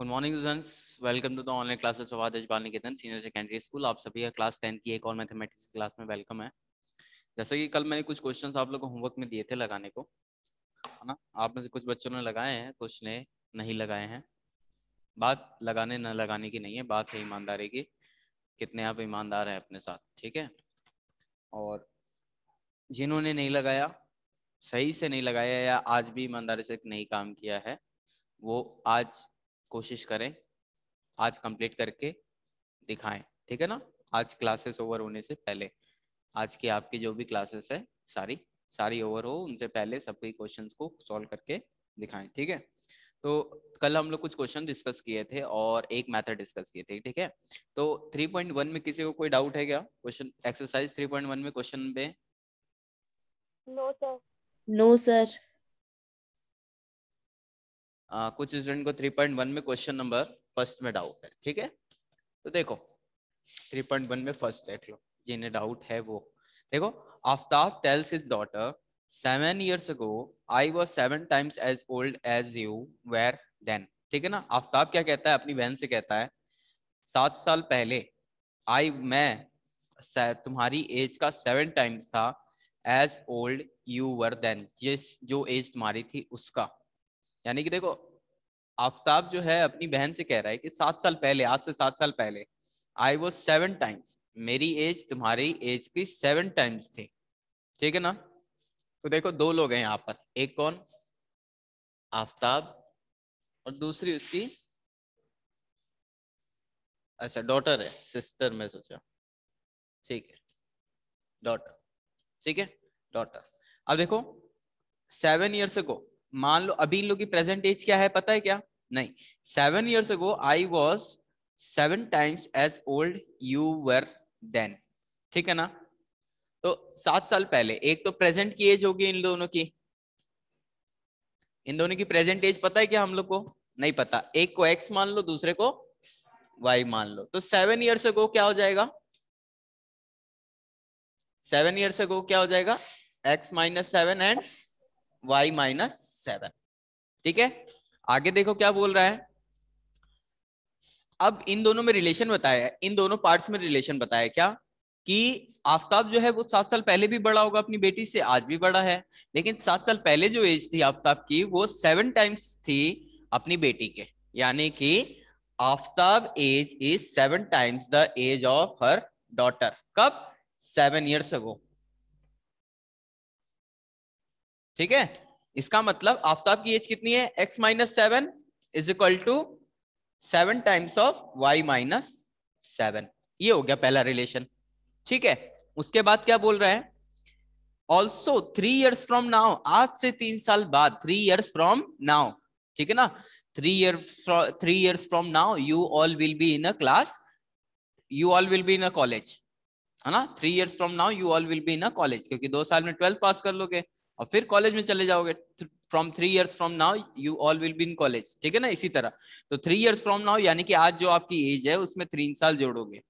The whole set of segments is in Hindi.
Good morning students welcome to the online classes of Adarsh Bal Niketan senior secondary school आप सभी का क्लास टेंथ की एक और मैथमेटिक्स क्लास में वेलकम है जैसे कि कल मैंने कुछ क्वेश्चंस आप लोगों को होमवर्क में दिए थे लगाने को है ना आप में से कुछ बच्चों ने लगाए हैं कुछ ने नहीं लगाए हैं बात लगाने न लगाने की नहीं है बात है ईमानदारी की कितने आप ईमानदार हैं अपने साथ ठीक है और जिन्होंने नहीं लगाया सही से नहीं लगाया या आज भी ईमानदारी से नहीं काम किया है वो आज कोशिश करें आज कंप्लीट करके दिखाएं ठीक है ना आज क्लासेस ओवर होने से पहले आज की आपकी जो भी क्लासेस है सारी सारी ओवर हो उनसे पहले सबके क्वेश्चंस को सॉल्व करके दिखाएं ठीक है तो कल हम लोग कुछ क्वेश्चन डिस्कस किए थे और एक मेथड डिस्कस किए थे ठीक है तो 3.1 में किसी को कोई डाउट है क्या क्वेश्चन एक्सरसाइज 3.1 में क्वेश्चन पे नो सर नो सर आ, कुछ स्टूडेंट को 3.1 में क्वेश्चन नंबर फर्स्ट में डाउट है ठीक है तो देखो 3.1 में फर्स्ट देख लो जिन्हें डाउट है वो देखो Aftab tells is daughter seven years ago I was seven times as old as you were then ठीक है ना आफ्ताब क्या कहता है अपनी बहन से कहता है सात साल पहले आई मैं तुम्हारी एज का सेवन टाइम्स था as old you were then जिस जो एज तुम्हारी थी उसका यानी कि देखो आफ्ताब जो है अपनी बहन से कह रहा है कि सात साल पहले आज से सात साल पहले आई वो सेवन टाइम्स मेरी एज तुम्हारी एज की सेवन टाइम्स थी ठीक है ना तो देखो दो लोग हैं यहाँ पर एक कौन आफ्ताब और दूसरी उसकी अच्छा डॉटर है सिस्टर में सोचा ठीक है डॉटर ठीक है डॉटर अब देखो सेवन ईयर्स को मान लो अभी इन लोग की प्रेजेंट एज क्या है पता है क्या नहीं seven years ago I was seven times as old you were then ठीक है ना तो सात साल पहले एक तो प्रेजेंट की एज होगी इन दोनों की इन दोनों की प्रेजेंट एज पता है क्या हम लोग को नहीं पता एक को एक्स मान लो दूसरे को वाई मान लो तो सेवन ईयर्स अगो क्या हो जाएगा सेवन ईयर्स अगो क्या हो जाएगा x minus seven and y minus seven ठीक है आगे देखो क्या बोल रहा है अब इन दोनों में रिलेशन बताया है इन दोनों पार्ट्स में रिलेशन बताया क्या कि आफ्ताब जो है वो सात साल पहले भी बड़ा होगा अपनी बेटी से आज भी बड़ा है लेकिन सात साल पहले जो एज थी आफ्ताब की वो सेवन टाइम्स थी अपनी बेटी के यानी कि Aftab age is seven times the age of her daughter कब सेवन ईयर्स अगो ठीक है इसका मतलब आफ्ताब की एज कितनी है x minus seven is equal to seven times of y minus seven ये हो गया पहला रिलेशन ठीक है उसके बाद क्या बोल रहे हैं also three years from now आज से तीन साल बाद थ्री ईयर्स फ्रॉम नाउ ठीक है ना three year three years from now you all will be in a class you all will be in a college है ना three years from now you all will be in a college क्योंकि दो साल में ट्वेल्थ पास कर लोगे और फिर कॉलेज में चले जाओगे from three years from now you all will be in college ठीक है ना इसी तरह तो थ्री इयर्स फ्रॉम नाउ यानी कि आज जो आपकी एज है उसमें तीन साल जोड़ोगे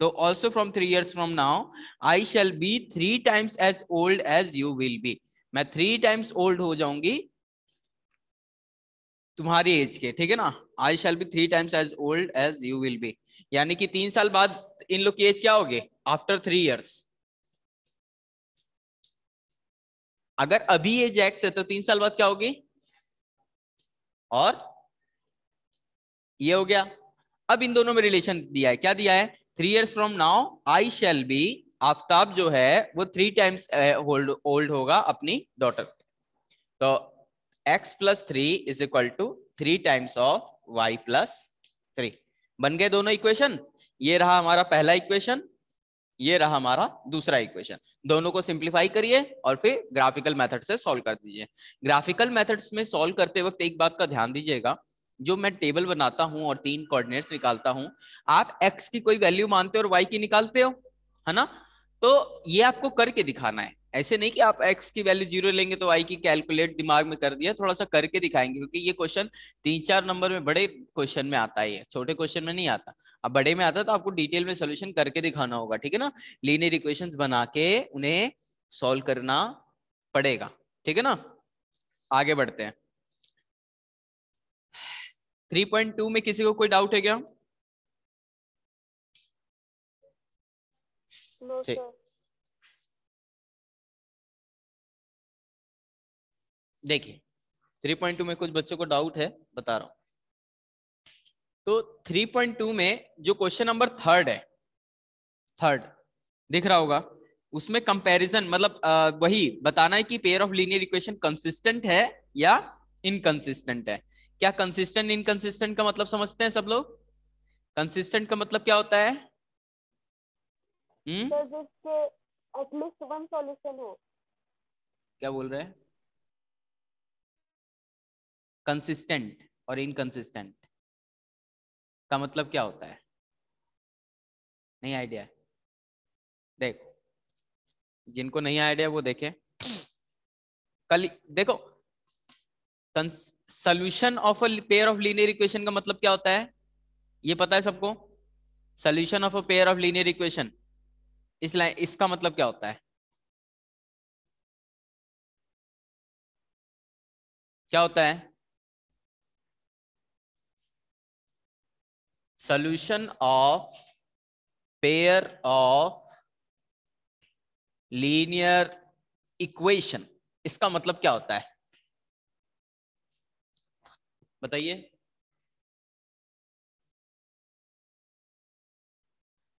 तो also from three years from now I shall be three times as old as you will be मैं थ्री टाइम्स ओल्ड हो जाऊंगी तुम्हारी एज के ठीक है ना I shall be three times as old as you will be यानी कि तीन साल बाद इन लोग की एज क्या होगी आफ्टर थ्री इयर्स अगर अभी ये जैक्स है तो तीन साल बाद क्या होगी और ये हो गया अब इन दोनों में रिलेशन दिया है क्या दिया है three years from now I shall be Aftab जो है वो थ्री टाइम्स होल्ड ओल्ड होगा अपनी डॉटर तो x plus three is equal to three times of y plus three बन गए दोनों इक्वेशन ये रहा हमारा पहला इक्वेशन ये रहा हमारा दूसरा इक्वेशन दोनों को सिंप्लीफाई करिए और फिर ग्राफिकल मेथड से सॉल्व कर दीजिए ग्राफिकल मेथड्स में सॉल्व करते वक्त एक बात का ध्यान दीजिएगा जो मैं टेबल बनाता हूं और तीन कोऑर्डिनेट्स निकालता हूं आप एक्स की कोई वैल्यू मानते हो और वाई की निकालते हो है ना तो ये आपको करके दिखाना है ऐसे नहीं कि आप एक्स की वैल्यू जीरो लेंगे तो वाई की कैलकुलेट दिमाग में कर दिया थोड़ा सा करके दिखाएंगे क्योंकि ये क्वेश्चन तीन चार नंबर में बड़े क्वेश्चन में आता है छोटे क्वेश्चन में नहीं आता अब बड़े में आता तो आपको डिटेल में सोल्यूशन करके दिखाना होगा ठीक है ना लीनियर इक्वेशन बना के उन्हें सॉल्व करना पड़ेगा ठीक है ना आगे बढ़ते हैं 3.2 में किसी को कोई डाउट है क्या ठीक देखिए 3.2 में कुछ बच्चों को डाउट है बता रहा हूं तो 3.2 में जो क्वेश्चन नंबर थर्ड है थर्ड दिख रहा होगा उसमें कंपैरिजन मतलब वही बताना है कि pair of linear equation consistent है या इनकंसिस्टेंट है क्या कंसिस्टेंट इनकंसिस्टेंट का मतलब समझते हैं सब लोग कंसिस्टेंट का मतलब क्या होता है एटलीस्ट हम्म? क्या बोल रहे हैं कंसिस्टेंट और इनकंसिस्टेंट का मतलब क्या होता है नहीं आइडिया देखो जिनको नहीं आइडिया वो देखें कल देखो solution of a pair of linear equation का मतलब क्या होता है ये पता है सबको solution of a pair of linear equation इस लाइन इसका मतलब क्या होता है क्या होता है solution of pair of linear equation इसका मतलब क्या होता है बताइए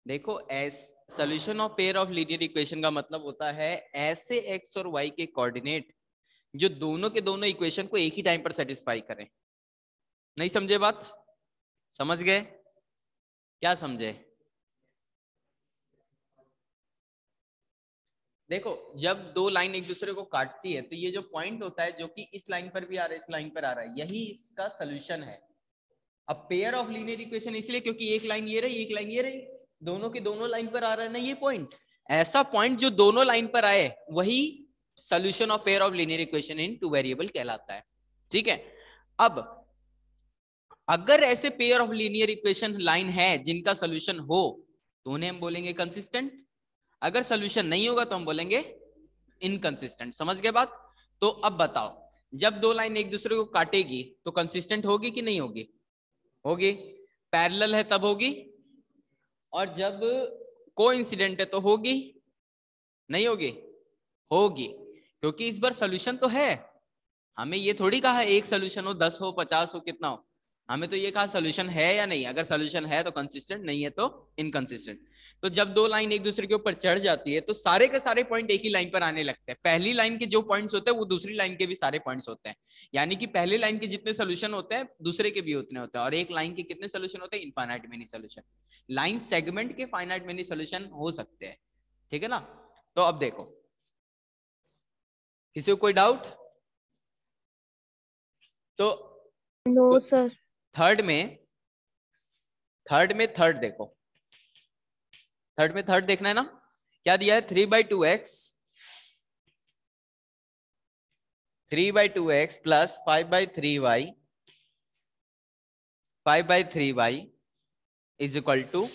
देखो as solution of pair of linear equation का मतलब होता है ऐसे एक्स और वाई के कोऑर्डिनेट जो दोनों के दोनों इक्वेशन को एक ही टाइम पर सेटिस्फाई करें नहीं समझे बात समझ गए क्या समझे देखो जब दो लाइन एक दूसरे को काटती है तो ये जो पॉइंट होता है जो कि इस लाइन पर भी आ रहा है इस लाइन पर आ रहा है यही इसका सोल्यूशन है अब पेयर ऑफ लीनियर इक्वेशन इसलिए क्योंकि एक लाइन ये रही एक लाइन ये रही दोनों के दोनों लाइन पर आ रहा है ना ये पॉइंट ऐसा पॉइंट जो दोनों लाइन पर आए वही solution of pair of linear equation in two variable कहलाता है ठीक है अब अगर ऐसे pair of linear equation line है जिनका सोल्यूशन हो तो उन्हें हम बोलेंगे कंसिस्टेंट अगर सोल्यूशन नहीं होगा तो हम बोलेंगे इनकंसिस्टेंट समझ गए बात तो अब बताओ जब दो लाइन एक दूसरे को काटेगी तो कंसिस्टेंट होगी कि नहीं होगी होगी पैरेलल है तब होगी और जब को है तो होगी नहीं होगी होगी क्योंकि इस बार सोल्यूशन तो है हमें ये थोड़ी कहा एक सोल्यूशन हो दस हो पचास हो कितना हो हमें तो ये कहा सोल्यूशन है या नहीं अगर सोल्यूशन है तो कंसिस्टेंट नहीं है तो इनकंसिस्टेंट तो जब दो लाइन एक दूसरे के ऊपर चढ़ जाती है तो सारे के सारे पॉइंट एक ही लाइन पर आने लगते हैं पहली लाइन के जो पॉइंट्स होते हैं वो दूसरी लाइन के भी सारे पॉइंट्स होते हैं यानी कि पहले लाइन के जितने सोल्यूशन होते हैं दूसरे के भी उतने होते हैं और एक लाइन के कितने सोल्यूशन होते हैं infinite many solution line segment के फाइनाइट मेनी सोल्यूशन हो सकते हैं ठीक है ना तो अब देखो किसी को कोई डाउट तो नो सर थर्ड में थर्ड में थर्ड देखो थर्ड में थर्ड देखना है ना क्या दिया है three by two x three by two x plus five by three y five by three y is equal to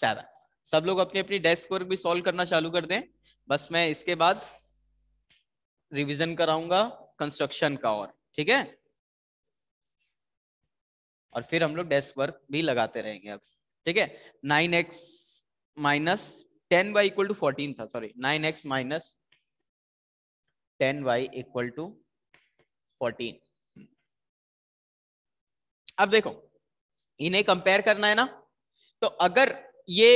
seven सब लोग अपनी अपनी डेस्क वर्क भी सॉल्व करना चालू कर दें बस मैं इसके बाद रिवीजन कराऊंगा कंस्ट्रक्शन का और ठीक है और फिर हम लोग डेस्क वर्क भी लगाते रहेंगे अब ठीक है nine x minus ten y equal to fourteen था sorry nine x minus ten y equal to fourteen अब देखो इन्हें कंपेयर करना है ना तो अगर ये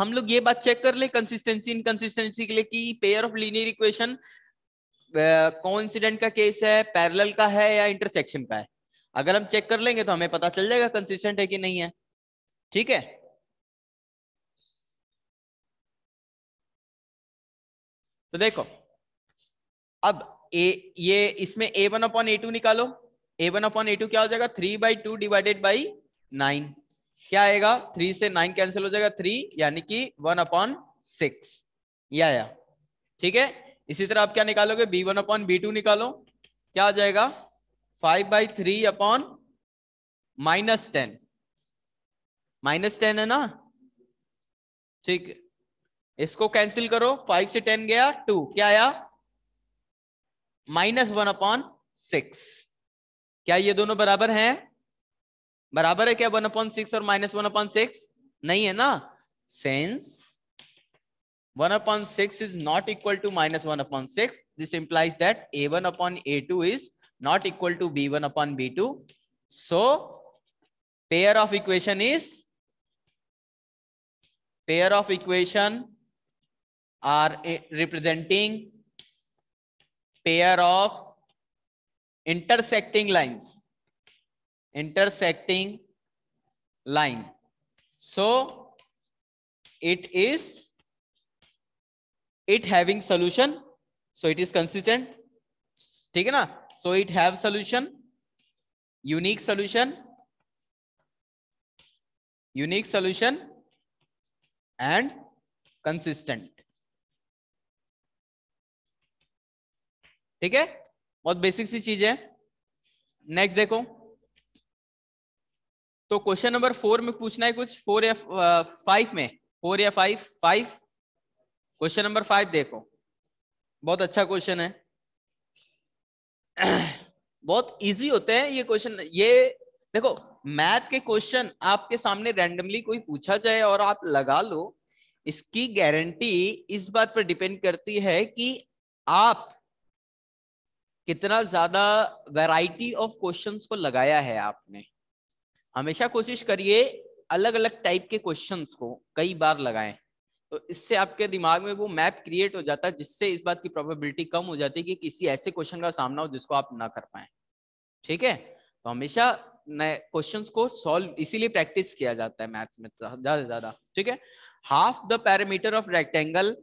हम लोग ये बात चेक कर ले कंसिस्टेंसी इनकंसिस्टेंसी के लिए कि pair of linear equation coincident का केस है पैरेलल का है या इंटरसेक्शन का है अगर हम चेक कर लेंगे तो हमें पता चल जाएगा कंसिस्टेंट है कि नहीं है ठीक है तो देखो अब ए ये इसमें a one upon a two निकालो a one upon a two क्या हो जाएगा three by two divided by nine क्या आएगा थ्री से नाइन कैंसिल हो जाएगा थ्री यानी कि वन अपॉन सिक्स ये आया ठीक है इसी तरह आप क्या निकालोगे b one upon b two निकालो क्या आ जाएगा five by three upon minus ten minus ten है ना ठीक इसको कैंसिल करो फाइव से टेन गया टू क्या आया माइनस वन अपॉन सिक्स क्या ये दोनों बराबर हैं बराबर है क्या वन अपॉन सिक्स और माइनस वन अपॉन सिक्स नहीं है ना since one six is not equal to minus one upon six this implies that a one upon a two is not equal to b1 upon b2. So pair of equation is pair of equation are representing pair of intersecting lines intersecting line so it is it having solution so it is consistent Okay na. so it have solution unique solution unique solution and consistent ठीक है बहुत बेसिक सी चीज है नेक्स्ट देखो तो क्वेश्चन नंबर फोर में पूछना है कुछ फोर या फाइव uh, में फोर या five five question number five देखो बहुत अच्छा क्वेश्चन है बहुत इजी होते हैं ये क्वेश्चन ये देखो मैथ के क्वेश्चन आपके सामने रैंडमली कोई पूछा जाए और आप लगा लो इसकी गारंटी इस बात पर डिपेंड करती है कि आप कितना ज्यादा वैरायटी ऑफ क्वेश्चंस को लगाया है आपने हमेशा कोशिश करिए अलग अलग टाइप के क्वेश्चंस को कई बार लगाएं तो इससे आपके दिमाग में वो मैप क्रिएट हो जाता है जिससे इस बात की प्रोबेबिलिटी कम हो जाती है कि किसी ऐसे क्वेश्चन का सामना हो जिसको आप ना कर पाए ठीक है तो हमेशा नए क्वेश्चंस को सॉल्व इसीलिए प्रैक्टिस किया जाता है मैथ्स में ज्यादा से ज्यादा ठीक है half the perimeter of rectangle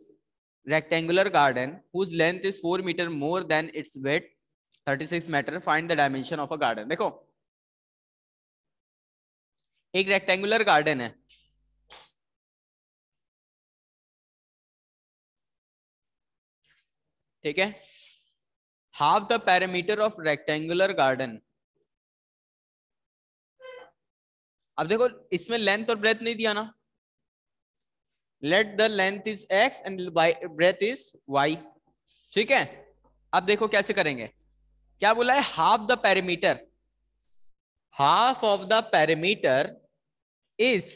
rectangular garden whose length is four metre more than its width thirty six metre find the dimension of a garden देखो एक रेक्टेंगुलर गार्डन है ठीक है half the perimeter of rectangular garden अब देखो इसमें लेंथ और ब्रेथ नहीं दिया ना let the length is x and breadth is y ठीक है अब देखो कैसे करेंगे क्या बोला है half the perimeter half of the perimeter is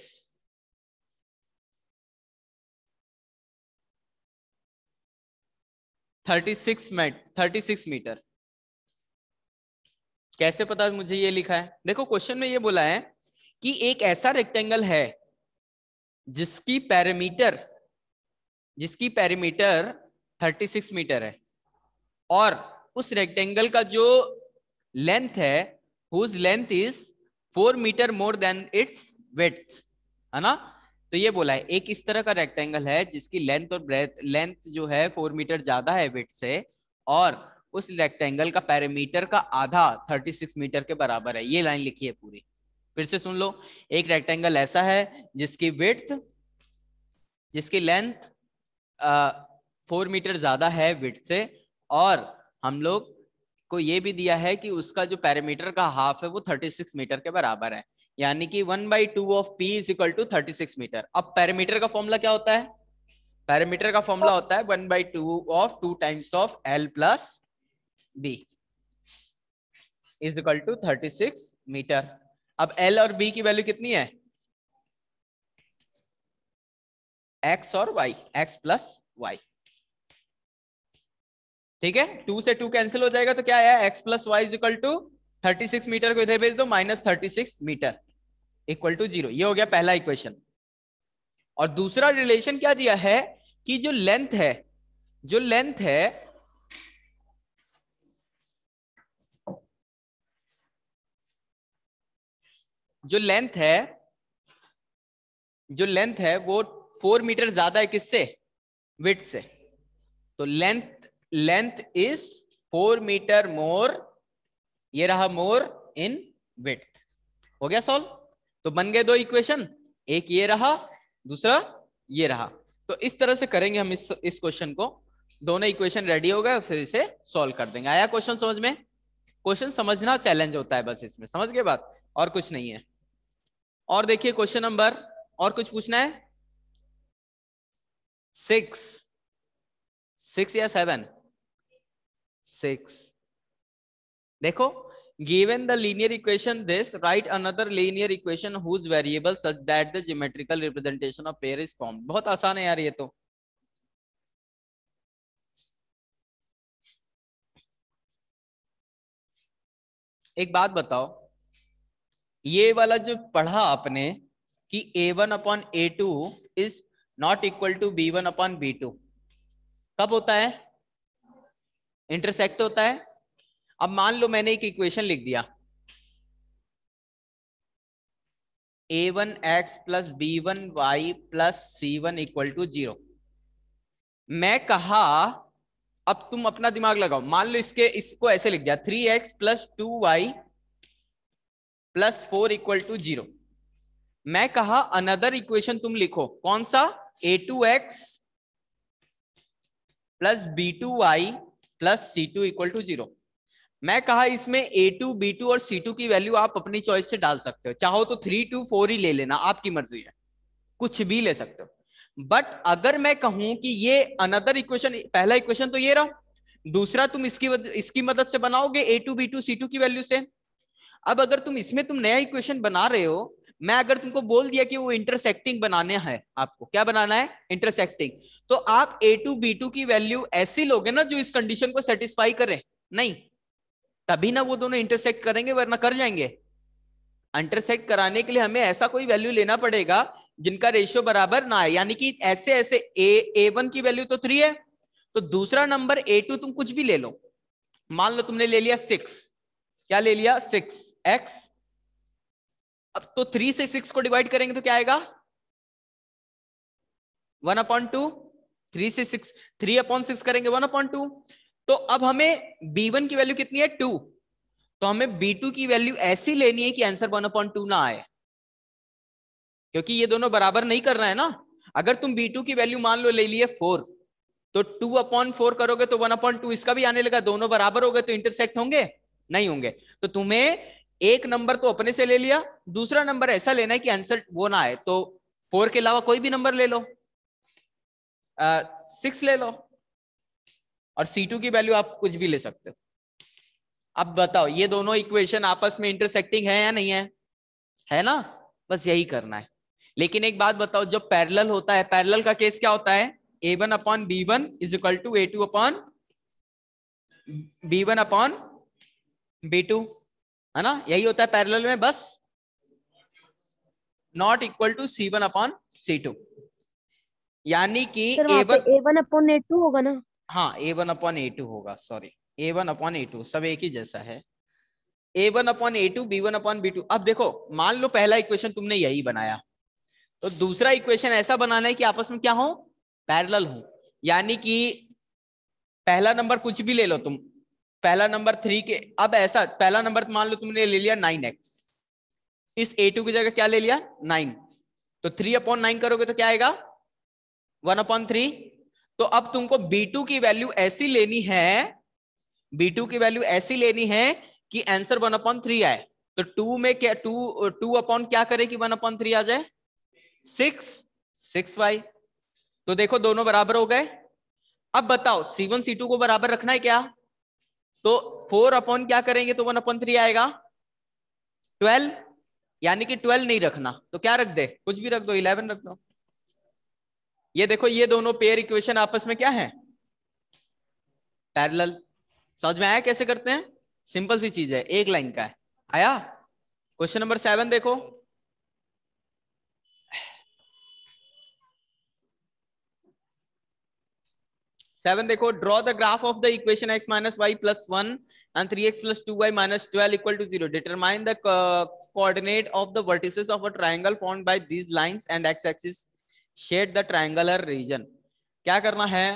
thirty six met thirty six metre कैसे पता मुझे ये लिखा है देखो क्वेश्चन में ये बोला है कि एक ऐसा रेक्टेंगल है जिसकी पैरामीटर जिसकी पैरामीटर 36 मीटर है और उस रेक्टेंगल का जो लेंथ है whose length is 4 metre more than its width है ना तो ये बोला है एक इस तरह का रेक्टेंगल है जिसकी लेंथ और ब्रेथ लेंथ जो है फोर मीटर ज्यादा है विथ से और उस रेक्टेंगल का पैरामीटर का आधा थर्टी सिक्स मीटर के बराबर है ये लाइन लिखी है पूरी फिर से सुन लो एक रेक्टेंगल ऐसा है जिसकी विथ जिसकी लेंथ फोर मीटर ज्यादा है विथ से और हम लोग को ये भी दिया है कि उसका जो पैरामीटर का हाफ है वो थर्टी सिक्स मीटर के बराबर है यानी कि one by two of p is equal to thirty six metre अब पैरामीटर का फॉर्मूला क्या होता है पैरामीटर का फॉर्मूला होता है one by two of two times of l plus b is equal to thirty six metre अब एल और बी की वैल्यू कितनी है एक्स और वाई एक्स प्लस वाई ठीक है टू से टू कैंसिल हो जाएगा तो क्या आया x plus y is equal to 36 metre को इधर भेज दो minus thirty metre equal to zero ये हो गया पहला इक्वेशन और दूसरा रिलेशन क्या दिया है कि जो लेंथ है जो लेंथ है जो लेंथ है जो लेंथ है वो फोर मीटर ज्यादा है किससे विथ से तो length length is four metre more ये रहा मोर इन विथ हो गया सॉल्व तो बन गए दो इक्वेशन एक ये रहा दूसरा ये रहा तो इस तरह से करेंगे हम इस इस क्वेश्चन को दोनों इक्वेशन रेडी हो गए फिर इसे सॉल्व कर देंगे आया क्वेश्चन समझ में क्वेश्चन समझना चैलेंज होता है बस इसमें समझ गए बात और कुछ नहीं है और देखिए क्वेश्चन नंबर और कुछ पूछना है सिक्स सिक्स या सेवन सिक्स देखो given the linear equation this write another linear equation whose variable such that the geometrical representation of pair is form बहुत आसान है यार ये तो एक बात बताओ ये वाला जो पढ़ा आपने कि a one upon a two is not equal to b one upon b two कब होता है इंटरसेक्ट होता है अब मान लो मैंने एक इक्वेशन लिख दिया a one x plus b one y plus c one equal to zero मैं कहा अब तुम अपना दिमाग लगाओ मान लो इसके इसको ऐसे लिख दिया three x plus two y plus four equal to zero मैं कहा अनदर इक्वेशन तुम लिखो कौन सा a two x plus b two y plus c two equal to zero मैं कहा इसमें ए टू बी टू और सी टू की वैल्यू आप अपनी चॉइस से डाल सकते हो चाहो तो थ्री टू फोर ही ले लेना आपकी मर्जी है कुछ भी ले सकते हो बट अगर मैं कहूं कि ये अनदर इक्वेशन पहला इक्वेशन तो ये रहा दूसरा तुम इसकी इसकी मदद से बनाओगे a two b two c two की वैल्यू से अब अगर तुम इसमें तुम नया इक्वेशन बना रहे हो मैं अगर तुमको बोल दिया कि वो इंटरसेक्टिंग बनाने हैं आपको क्या बनाना है इंटरसेक्टिंग तो आप ए टू बी टू की वैल्यू ऐसी लोगे ना जो इस कंडीशन को सेटिस्फाई करें नहीं तभी ना वो दोनों इंटरसेक्ट करेंगे वरना कर जाएंगे इंटरसेक्ट कराने के लिए हमें ऐसा कोई वैल्यू लेना पड़ेगा जिनका रेशियो बराबर ना है यानी कि ऐसे ऐसे ए ए वन की वैल्यू तो थ्री है तो दूसरा नंबर ए टू तुम कुछ भी ले लो मान लो तुमने ले लिया सिक्स क्या ले लिया सिक्स एक्स अब तो थ्री से सिक्स को डिवाइड करेंगे तो क्या आएगा वन अपॉइंट टू थ्री से सिक्स थ्री अपॉइंट सिक्स करेंगे वन अपॉइंट टू तो अब हमें बी वन की वैल्यू कितनी है टू तो हमें बी टू की वैल्यू ऐसी लेनी है कि आंसर वन अपॉन टू ना आए क्योंकि ये दोनों बराबर नहीं रहा है ना अगर तुम टू की वैल्यू मान लो ले लिए फोर तो टू अपॉन फोर करोगे तो वन अपॉन टू इसका भी आने लगा दोनों बराबर हो गए तो इंटरसेक्ट होंगे नहीं होंगे तो तुम्हें एक नंबर तो अपने से ले लिया दूसरा नंबर ऐसा लेना है कि आंसर वो ना आए तो फोर के अलावा कोई भी नंबर ले लो सिक्स ले लो और सी की वैल्यू आप कुछ भी ले सकते हो अब बताओ ये दोनों इक्वेशन आपस में इंटरसेक्टिंग है या नहीं है है ना बस यही करना है लेकिन एक बात बताओ जब पैरेलल होता है पैरेलल का केस क्या होता है a one upon b one is equal to a two upon b one upon b two है ना यही होता है पैरेलल में बस not equal to c one upon c two यानी कि a one upon a two होगा ना हाँ a one upon a two होगा sorry a one upon a two सब एक ही जैसा है a one upon a two b one upon b two अब देखो मान लो पहला इक्वेशन तुमने यही बनाया तो दूसरा इक्वेशन ऐसा बनाना है कि आपस में क्या हो पैरेलल हो यानी कि पहला नंबर कुछ भी ले लो तुम पहला नंबर थ्री के अब ऐसा पहला नंबर मान लो तुमने ले लिया नाइन एक्स इस ए टू की जगह क्या ले लिया नाइन तो थ्री अपॉन नाइन करोगे तो क्या आएगा वन अपॉन थ्री तो अब तुमको B2 की वैल्यू ऐसी लेनी है B2 की वैल्यू ऐसी लेनी है कि आंसर वन अपॉन थ्री आए तो टू में क्या टू टू अपॉन क्या करे कि वन अपॉन थ्री आ जाए सिक्स सिक्स वाई तो देखो दोनों बराबर हो गए अब बताओ C1 C2 सी टू को बराबर रखना है क्या तो फोर अपॉन क्या करेंगे तो वन अपॉन थ्री आएगा ट्वेल्व यानी कि ट्वेल्व नहीं रखना तो क्या रख दे कुछ भी रख दो इलेवन रख दो ये देखो ये दोनों पेयर इक्वेशन आपस में क्या है पैरेलल समझ में आया कैसे करते हैं सिंपल सी चीज है एक लाइन का है आया क्वेश्चन नंबर सेवन देखो सेवन देखो draw the graph of the equation x minus y plus one and three x plus two y minus twelve equal to zero determine the coordinate of the vertices of a triangle form by these lines and x axis shade the triangular region क्या करना है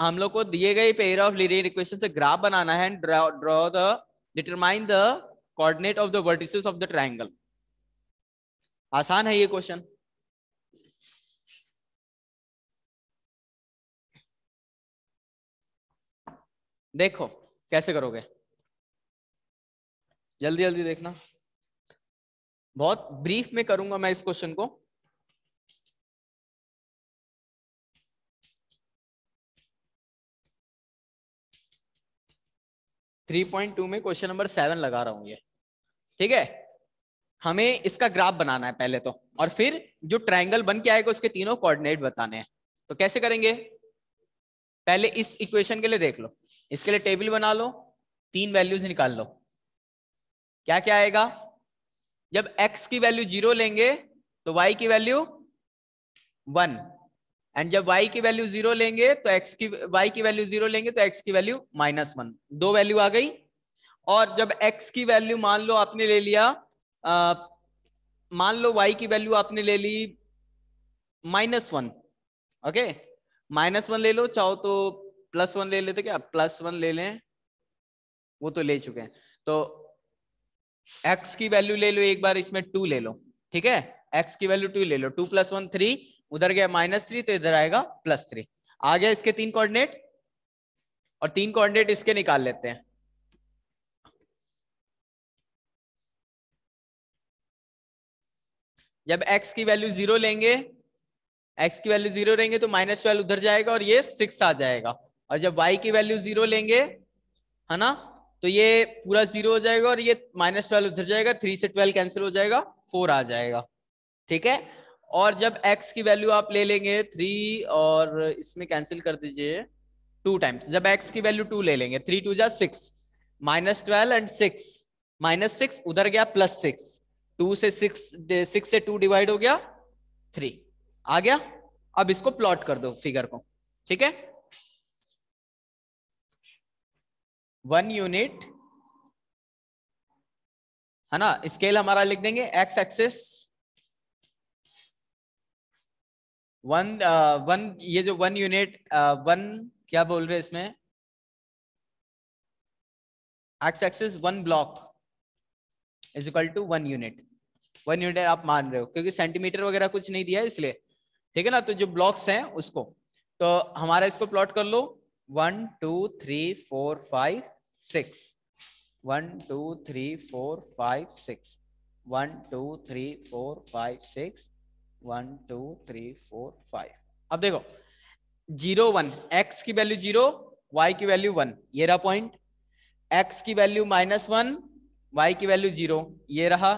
हम लोग को दिए गए पेयर ऑफ लीनियर इक्वेशन से ग्राफ बनाना है draw the determine the coordinate of the vertices of the triangle आसान है ये क्वेश्चन देखो कैसे करोगे जल्दी जल्दी देखना बहुत ब्रीफ में करूंगा मैं इस क्वेश्चन को थ्री पॉइंट टू में क्वेश्चन नंबर सेवन लगा रहा हूँ ये ठीक है हमें इसका ग्राफ बनाना है पहले तो और फिर जो ट्रायंगल बन के आएगा उसके तीनों कोऑर्डिनेट बताने हैं तो कैसे करेंगे पहले इस इक्वेशन के लिए देख लो इसके लिए टेबल बना लो तीन वैल्यूज निकाल लो क्या क्या आएगा जब एक्स की वैल्यू जीरो लेंगे तो वाई की वैल्यू वन एंड जब y की वैल्यू जीरो लेंगे तो x की y की वैल्यू जीरो लेंगे तो x की वैल्यू माइनस वन दो वैल्यू आ गई और जब x की वैल्यू मान लो आपने ले लिया मान लो y की वैल्यू आपने ले ली minus one okay minus one ले लो चाहो तो प्लस वन ले लेते क्या प्लस वन ले लें वो तो ले चुके हैं तो x की वैल्यू ले लो एक बार इसमें टू ले लो ठीक है x की वैल्यू टू ले लो टू प्लस वन थ्री उधर गया माइनस थ्री तो इधर आएगा प्लस थ्री आ गया इसके तीन कोऑर्डिनेट और तीन कोऑर्डिनेट इसके निकाल लेते हैं जब x की वैल्यू जीरो लेंगे x की वैल्यू जीरो लेंगे तो माइनस ट्वेल्व उधर जाएगा और ये सिक्स आ जाएगा और जब y की वैल्यू जीरो लेंगे है ना तो ये पूरा जीरो हो जाएगा और ये माइनस ट्वेल्व उधर जाएगा थ्री से ट्वेल्व कैंसिल हो जाएगा फोर आ जाएगा ठीक है और जब x की वैल्यू आप ले लेंगे थ्री और इसमें कैंसिल कर दीजिए टू टाइम्स जब x की वैल्यू टू ले लेंगे थ्री टू जा six minus twelve and six minus six उधर गया प्लस सिक्स टू से सिक्स सिक्स से टू डिवाइड हो गया थ्री आ गया अब इसको प्लॉट कर दो फिगर को ठीक है वन यूनिट है ना स्केल हमारा लिख देंगे x axis one one uh, ये जो वन यूनिट वन क्या बोल रहे इसमें x axis one block is equal to one unit one unit आप मान रहे हो क्योंकि सेंटीमीटर वगैरह कुछ नहीं दिया है इसलिए ठीक है ना तो जो ब्लॉक्स हैं उसको तो हमारा इसको प्लॉट कर लो one two three four five six one two three four five six one two three four five six one two three four five अब देखो जीरो वन एक्स की वैल्यू जीरो वाई की वैल्यू वन ये रहा पॉइंट एक्स की वैल्यू माइनस वन वाई की वैल्यू जीरो ये रहा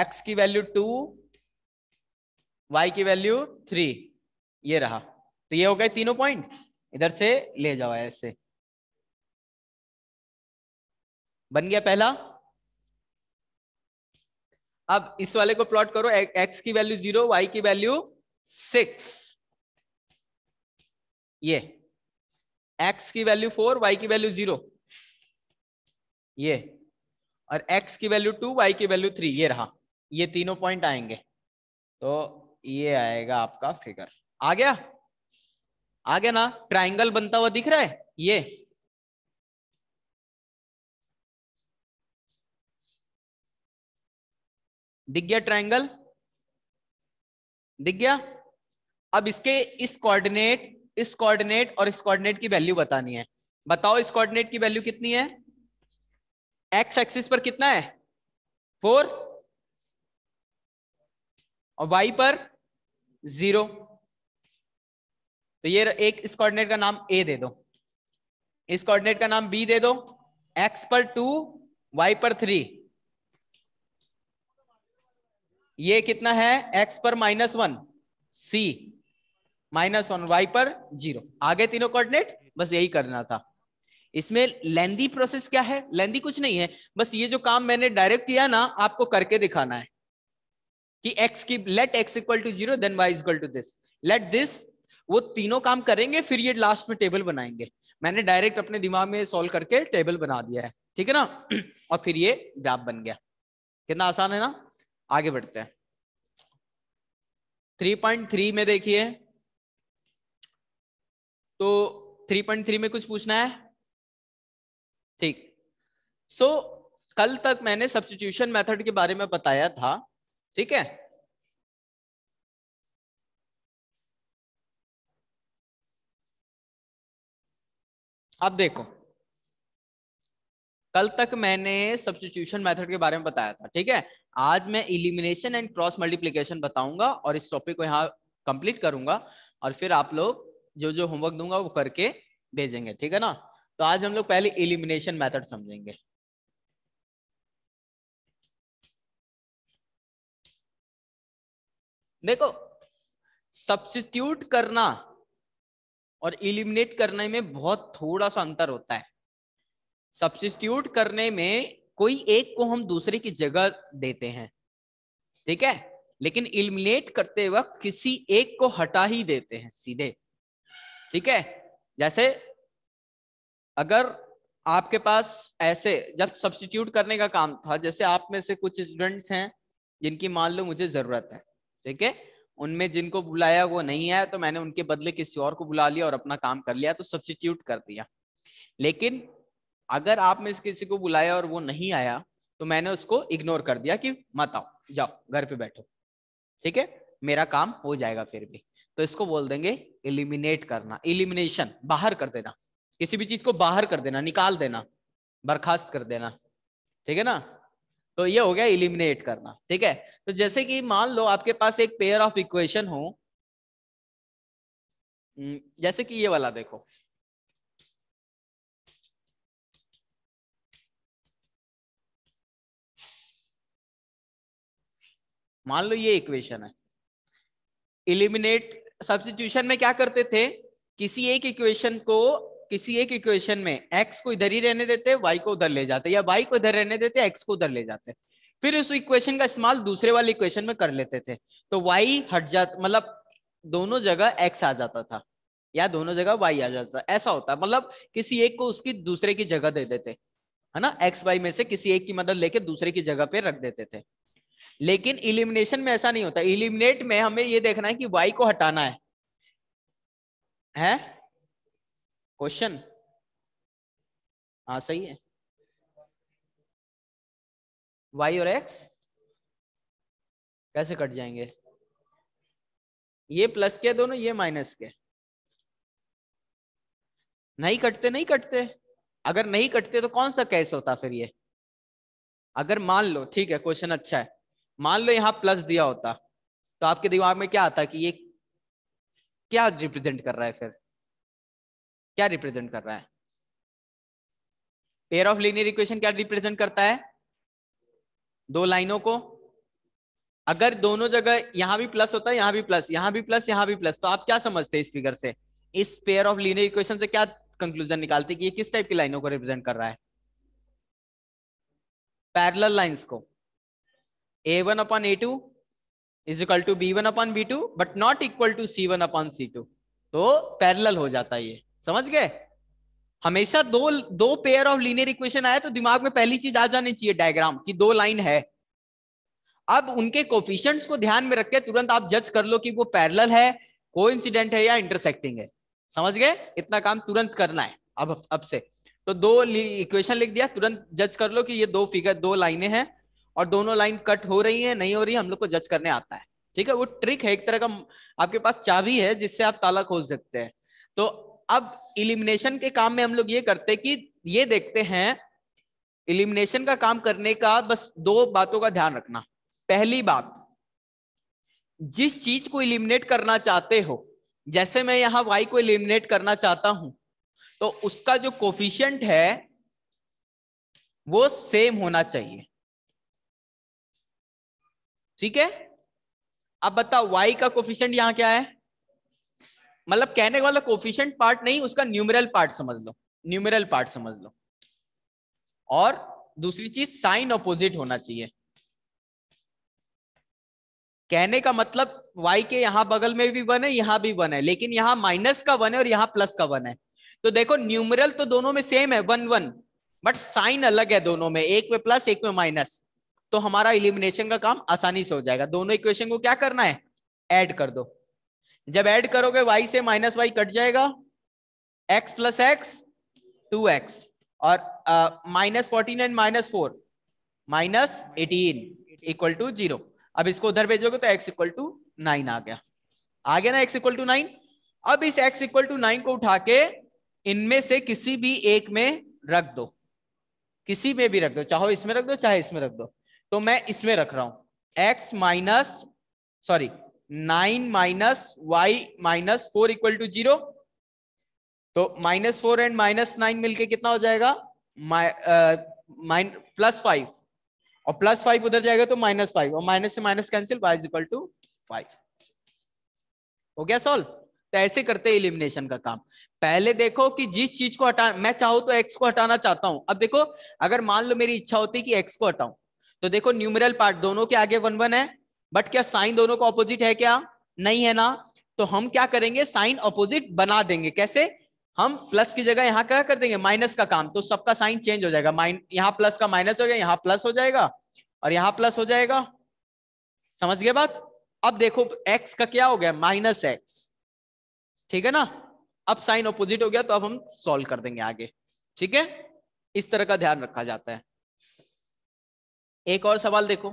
एक्स की वैल्यू टू वाई की वैल्यू थ्री ये रहा तो ये हो गए तीनों पॉइंट इधर से ले जाओ ऐसे बन गया पहला अब इस वाले को प्लॉट करो एक्स की वैल्यू जीरो वाई की वैल्यू सिक्स ये एक्स की वैल्यू फोर वाई की वैल्यू जीरो ये और एक्स की वैल्यू टू वाई की वैल्यू थ्री ये रहा ये तीनों पॉइंट आएंगे तो ये आएगा आपका फिगर आ गया आ गया ना ट्राइंगल बनता हुआ दिख रहा है ये दिख गया ट्राइंगल दिख गया अब इसके इस कोऑर्डिनेट इस कोऑर्डिनेट और इस कोऑर्डिनेट की वैल्यू बतानी है बताओ इस कोऑर्डिनेट की वैल्यू कितनी है एक्स एक्सिस पर कितना है फोर और वाई पर जीरो तो ये एक इस कोऑर्डिनेट का नाम ए दे दो इस कोऑर्डिनेट का नाम बी दे दो एक्स पर टू वाई पर थ्री ये कितना है एक्स पर minus one see minus one y पर जीरो आगे तीनों कोऑर्डिनेट बस यही करना था इसमें लेंदी प्रोसेस क्या है लेंदी कुछ नहीं है बस ये जो काम मैंने डायरेक्ट किया ना आपको करके दिखाना है कि x की let x equal to zero then y equal to this let this वो तीनों काम करेंगे फिर ये लास्ट में टेबल बनाएंगे मैंने डायरेक्ट अपने दिमाग में सॉल्व करके टेबल बना दिया है ठीक है ना और फिर ये ग्राफ बन गया कितना आसान है ना आगे बढ़ते हैं 3.3 में देखिए तो 3.3 में कुछ पूछना है ठीक सो so, कल तक मैंने सब्सिट्यूशन मेथड के बारे में बताया था ठीक है अब देखो कल तक मैंने सब्सिट्यूशन मेथड के बारे में बताया था ठीक है आज मैं इलिमिनेशन एंड क्रॉस मल्टीप्लीकेशन बताऊंगा और इस टॉपिक को यहाँ कंप्लीट करूंगा और फिर आप लोग जो जो होमवर्क दूंगा वो करके भेजेंगे ठीक है ना तो आज हम लोग पहले इलिमिनेशन मेथड समझेंगे देखो सब्सिट्यूट करना और इलिमिनेट करने में बहुत थोड़ा सा अंतर होता है सब्सिट्यूट करने में कोई एक को हम दूसरे की जगह देते हैं ठीक है लेकिन इलिमिनेट करते वक्त किसी एक को हटा ही देते हैं सीधे ठीक है जैसे अगर आपके पास ऐसे जब सब्सिट्यूट करने का काम था जैसे आप में से कुछ स्टूडेंट्स हैं जिनकी मान लो मुझे जरूरत है ठीक है उनमें जिनको बुलाया वो नहीं आया तो मैंने उनके बदले किसी और को बुला लिया और अपना काम कर लिया तो सब्सटीट्यूट कर दिया लेकिन अगर आप में से किसी को बुलाया और वो नहीं आया तो मैंने उसको इग्नोर कर दिया कि मत आओ जाओ घर पे बैठो ठीक है मेरा काम हो जाएगा फिर भी तो इसको बोल देंगे इलिमिनेट करना इलिमिनेशन बाहर कर देना किसी भी चीज को बाहर कर देना निकाल देना बर्खास्त कर देना ठीक है ना तो ये हो गया इलिमिनेट करना ठीक है तो जैसे कि मान लो आपके पास एक पेयर ऑफ इक्वेशन हो हम्म, जैसे कि ये वाला देखो मान लो ये इक्वेशन है इलिमिनेट सब्सिट्यूशन में क्या करते थे किसी एक इक्वेशन को किसी एक इक्वेशन में एक्स को इधर ही रहने देते वाई को उधर ले जाते या वाई को इधर रहने देते एक्स को उधर ले जाते फिर उस इक्वेशन का इस्तेमाल दूसरे वाले इक्वेशन में कर लेते थे तो वाई हट जाता मतलब दोनों जगह एक्स आ जाता था या दोनों जगह वाई आ जाता ऐसा होता मतलब किसी एक को उसकी दूसरे की जगह दे देते है ना एक्स वाई में से किसी एक की मदद लेके दूसरे की जगह पे रख देते थे लेकिन इलिमिनेशन में ऐसा नहीं होता इलिमिनेट में हमें ये देखना है कि वाई को हटाना है हैं क्वेश्चन हाँ सही है वाई और एक्स कैसे कट जाएंगे ये प्लस के दोनों ये माइनस के नहीं कटते नहीं कटते अगर नहीं कटते तो कौन सा कैस होता फिर ये अगर मान लो ठीक है क्वेश्चन अच्छा है मान लो यहां प्लस दिया होता तो आपके दिमाग में क्या आता कि ये क्या रिप्रेजेंट कर रहा है फिर क्या रिप्रेजेंट कर रहा है पेयर ऑफ लीनियर इक्वेशन क्या रिप्रेजेंट करता है दो लाइनों को अगर दोनों जगह यहां भी प्लस होता है यहां भी प्लस यहां भी प्लस यहां भी प्लस तो आप क्या समझते हैं इस फिगर से इस पेयर ऑफ लीनियर इक्वेशन से क्या कंक्लूजन निकालते कि ये किस टाइप की लाइनों को रिप्रेजेंट कर रहा है पैरेलल लाइंस को a one upon a two is equal to b one upon b two but not equal to c one upon c two तो पैरेलल हो जाता है ये समझ गए हमेशा दो दो पेयर ऑफ लीनियर इक्वेशन आया तो दिमाग में पहली चीज आ जानी चाहिए डायग्राम की दो लाइन है अब उनके कोफिशियंट्स को ध्यान में रखकर तुरंत आप जज कर लो कि वो पैरेलल है को है या इंटरसेक्टिंग है समझ गए इतना काम तुरंत करना है अब अब से तो दो इक्वेशन लिख दिया तुरंत जज कर लो कि ये दो फिगर दो लाइनें हैं और दोनों लाइन कट हो रही है नहीं हो रही है हम लोग को जज करने आता है ठीक है वो ट्रिक है एक तरह का आपके पास चाबी है जिससे आप ताला खोल सकते हैं तो अब इलिमिनेशन के काम में हम लोग ये करते कि ये देखते हैं इलिमिनेशन का काम करने का बस दो बातों का ध्यान रखना पहली बात जिस चीज को इलिमिनेट करना चाहते हो जैसे मैं यहां वाई को इलिमिनेट करना चाहता हूं तो उसका जो कोफिशियंट है वो सेम होना चाहिए ठीक है अब बताओ वाई का कोफिशियंट यहां क्या है मतलब कहने वाला कोफिशियंट पार्ट नहीं उसका न्यूमरल पार्ट समझ लो न्यूमरल पार्ट समझ लो और दूसरी चीज साइन अपोजिट होना चाहिए कहने का मतलब y के यहां बगल में भी वन है यहां भी वन है लेकिन यहां माइनस का वन है और यहां प्लस का वन है तो देखो न्यूमरल तो दोनों में सेम है वन वन बट साइन अलग है दोनों में एक में प्लस एक में माइनस तो हमारा इलिमिनेशन का काम आसानी से हो जाएगा दोनों इक्वेशन को क्या करना है ऐड कर दो जब ऐड करोगे वाई से माइनस वाई कट जाएगा x plus x two x और minus fourteen and minus four minus eighteen equal to zero अब इसको उधर भेजोगे तो एक्स इक्वल टू नाइन आ गया आ गया ना एक्स इक्वल टू नाइन अब इस एक्स इक्वल टू नाइन को उठा के इनमें से किसी भी एक में रख दो किसी में भी रख दो चाहो इसमें रख दो चाहे इसमें रख दो तो मैं इसमें रख रहा हूं x minus sorry nine minus y minus four equal to zero तो minus four and minus nine मिलकर कितना हो जाएगा माइन प्लस फाइव और प्लस फाइव उधर जाएगा तो माइनस फाइव और माइनस से minus cancel y is equal to five हो गया सॉल्व तो ऐसे करते हैं इलिमिनेशन का काम पहले देखो कि जिस चीज को हटा मैं चाहूं तो एक्स को हटाना चाहता हूं अब देखो अगर मान लो मेरी इच्छा होती कि एक्स को हटाऊं तो देखो न्यूमरल पार्ट दोनों के आगे वन वन है बट क्या साइन दोनों का ऑपोजिट है क्या नहीं है ना तो हम क्या करेंगे साइन ऑपोजिट बना देंगे कैसे हम प्लस की जगह यहाँ क्या कर देंगे माइनस का काम तो सबका साइन चेंज हो जाएगा माइन यहाँ प्लस का माइनस हो गया यहाँ प्लस हो जाएगा और यहाँ प्लस हो जाएगा समझ गए बात अब देखो एक्स का क्या हो गया माइनस एक्स ठीक है ना अब साइन ऑपोजिट हो गया तो अब हम सॉल्व कर देंगे आगे ठीक है इस तरह का ध्यान रखा जाता है एक और सवाल देखो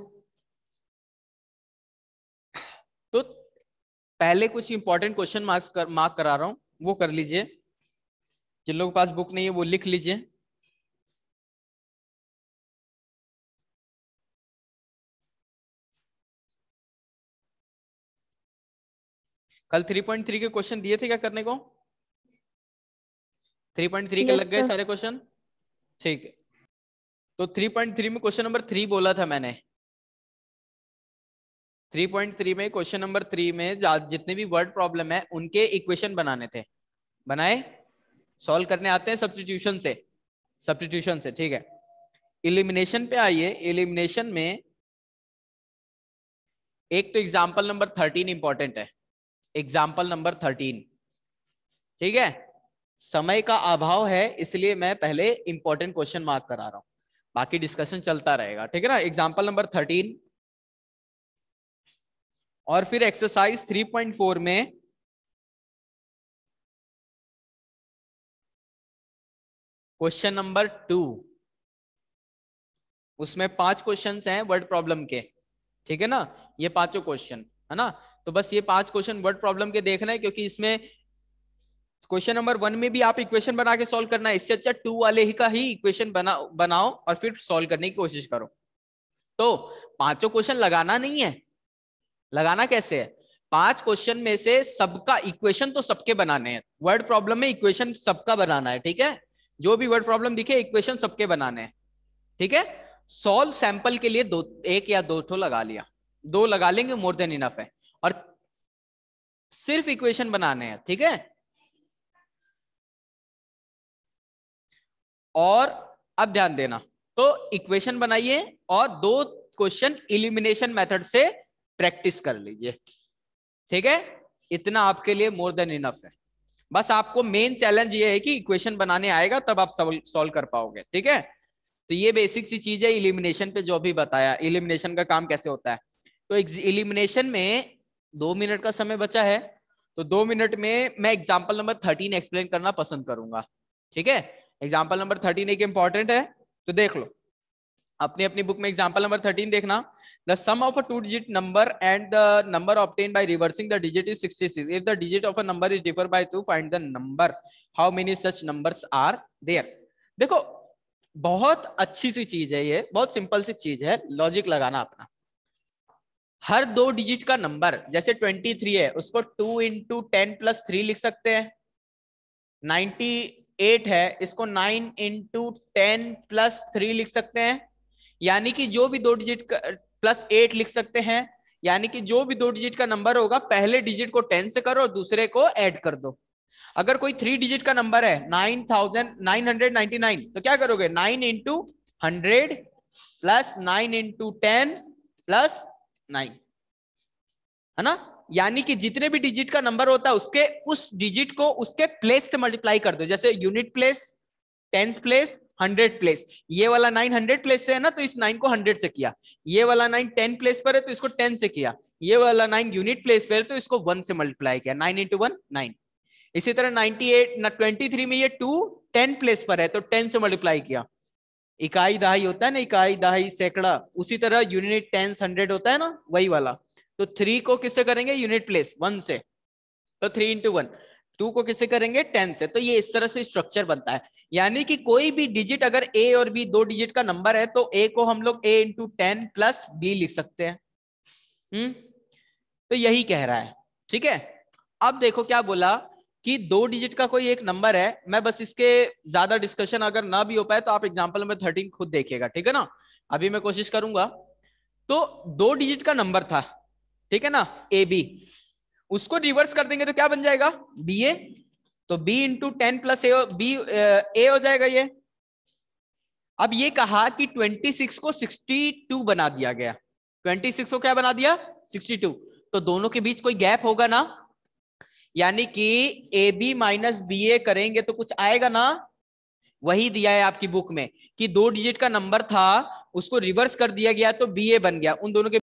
तो पहले कुछ इंपॉर्टेंट क्वेश्चन मार्क्स कर मार्क करा रहा हूं वो कर लीजिए जिन लोगों के पास बुक नहीं है वो लिख लीजिए कल 3.3 के क्वेश्चन दिए थे क्या करने को 3.3 के लग गए सारे क्वेश्चन ठीक है तो 3.3 में क्वेश्चन नंबर थ्री बोला था मैंने 3.3 में क्वेश्चन नंबर थ्री में जितने भी वर्ड प्रॉब्लम है उनके इक्वेशन बनाने थे बनाए सॉल्व करने आते हैं सब्सटीट्यूशन से सब्सटीट्यूशन से ठीक है इलिमिनेशन पे आइए इलिमिनेशन में एक तो एग्जाम्पल नंबर थर्टीन इंपॉर्टेंट है एग्जाम्पल नंबर थर्टीन ठीक है समय का अभाव है इसलिए मैं पहले इंपॉर्टेंट क्वेश्चन मार्क करा रहा हूं बाकी डिस्कशन चलता रहेगा ठीक है ना एग्जाम्पल नंबर थर्टीन और फिर एक्सरसाइज थ्री पॉइंट फोर में क्वेश्चन नंबर टू उसमें पांच क्वेश्चंस हैं वर्ड प्रॉब्लम के ठीक है ना ये पांचों क्वेश्चन है ना तो बस ये पांच क्वेश्चन वर्ड प्रॉब्लम के देखना है क्योंकि इसमें क्वेश्चन नंबर वन में भी आप इक्वेशन बना के सोल्व करना है इससे अच्छा टू वाले ही का ही इक्वेशन बना बनाओ और फिर सोल्व करने की कोशिश करो तो पांचों क्वेश्चन लगाना नहीं है लगाना कैसे है पांच क्वेश्चन में से सबका इक्वेशन तो सबके बनाने हैं वर्ड प्रॉब्लम में इक्वेशन सबका बनाना है ठीक है जो भी वर्ड प्रॉब्लम दिखे इक्वेशन सबके बनाने हैं ठीक है सोल्व सैंपल के लिए दो एक या दो ठो लगा लिया दो लगा लेंगे मोर देन इनफ है और सिर्फ इक्वेशन बनाने हैं ठीक है और अब ध्यान देना तो इक्वेशन बनाइए और दो क्वेश्चन इलिमिनेशन मेथड से प्रैक्टिस कर लीजिए ठीक है इतना आपके लिए मोर देन इनफ है बस आपको मेन चैलेंज ये है कि इक्वेशन बनाने आएगा तब आप सॉल्व कर पाओगे ठीक है तो ये बेसिक सी चीज है इलिमिनेशन पे जो भी बताया इलिमिनेशन का काम कैसे होता है तो इलिमिनेशन में दो मिनट का समय बचा है तो दो मिनट में मैं एग्जाम्पल नंबर थर्टीन एक्सप्लेन करना पसंद करूंगा ठीक है एग्जाम्पल नंबर थर्टीन एक इंपॉर्टेंट है तो देख लो अपनी अपनी बुक में एग्जाम्पल नंबर थर्टीन देखना the sum of a two digit number and the number obtained by reversing the digit is sixty six if the digit of a number is differ by two find the number how many such number are there देखो बहुत अच्छी सी चीज है ये बहुत सिंपल सी चीज है लॉजिक लगाना अपना हर दो डिजिट का नंबर जैसे ट्वेंटी थ्री है उसको two into ten plus three लिख सकते हैं नाइनटी एट है इसको nine into ten plus three लिख सकते हैं यानी कि जो भी दो डिजिट प्लस एट लिख सकते हैं यानी कि जो भी दो डिजिट का नंबर होगा पहले डिजिट को टेन से करो और दूसरे को ऐड कर दो अगर कोई थ्री डिजिट का नंबर है nine thousand nine hundred ninety nine तो क्या करोगे nine into hundred plus nine into ten plus nine है ना यानी कि जितने भी डिजिट का नंबर होता है उसके उस डिजिट को उसके प्लेस से मल्टीप्लाई कर दो जैसे unit place tenth place hundred place ये वाला नाइन हंड्रेड प्लेस से है ना तो इस नाइन को हंड्रेड से किया ये वाला नाइन टेन प्लेस पर है तो इसको टेन से किया ये वाला नाइन यूनिट प्लेस पर है तो इसको वन से मल्टीप्लाई किया नाइन इंटू वन नाइन इसी तरह नाइनटी एट ना ट्वेंटी थ्री में ये टू टेन प्लेस पर है तो टेन से मल्टीप्लाई किया इकाई दहाई होता है ना इकाई दहाई सैकड़ा उसी तरह यूनिट टेंस हंड्रेड होता है ना वही वाला तो थ्री को किससे करेंगे यूनिट प्लेस वन से तो थ्री इंटू वन टू को किससे करेंगे टेन से तो ये इस तरह से स्ट्रक्चर बनता है यानी कि कोई भी डिजिट अगर ए और बी दो डिजिट का नंबर है तो ए को हम लोग a into ten plus b लिख सकते हैं हम्म तो यही कह रहा है ठीक है अब देखो क्या बोला कि दो डिजिट का कोई एक नंबर है मैं बस इसके ज्यादा डिस्कशन अगर ना भी हो पाए तो आप एग्जाम्पल नंबर थर्टीन खुद देखिएगा ठीक है ना अभी मैं कोशिश करूंगा तो दो डिजिट का नंबर था ठीक है ना ए बी उसको रिवर्स कर देंगे तो क्या बन जाएगा बी ए तो b into ten plus a b a हो जाएगा ये अब ये कहा कि 26 को 62 बना दिया गया 26 को क्या बना दिया 62 तो दोनों के बीच कोई गैप होगा ना यानी कि a b minus b a करेंगे तो कुछ आएगा ना वही दिया है आपकी बुक में कि दो डिजिट का नंबर था उसको रिवर्स कर दिया गया तो बी ए बन गया उन दोनों के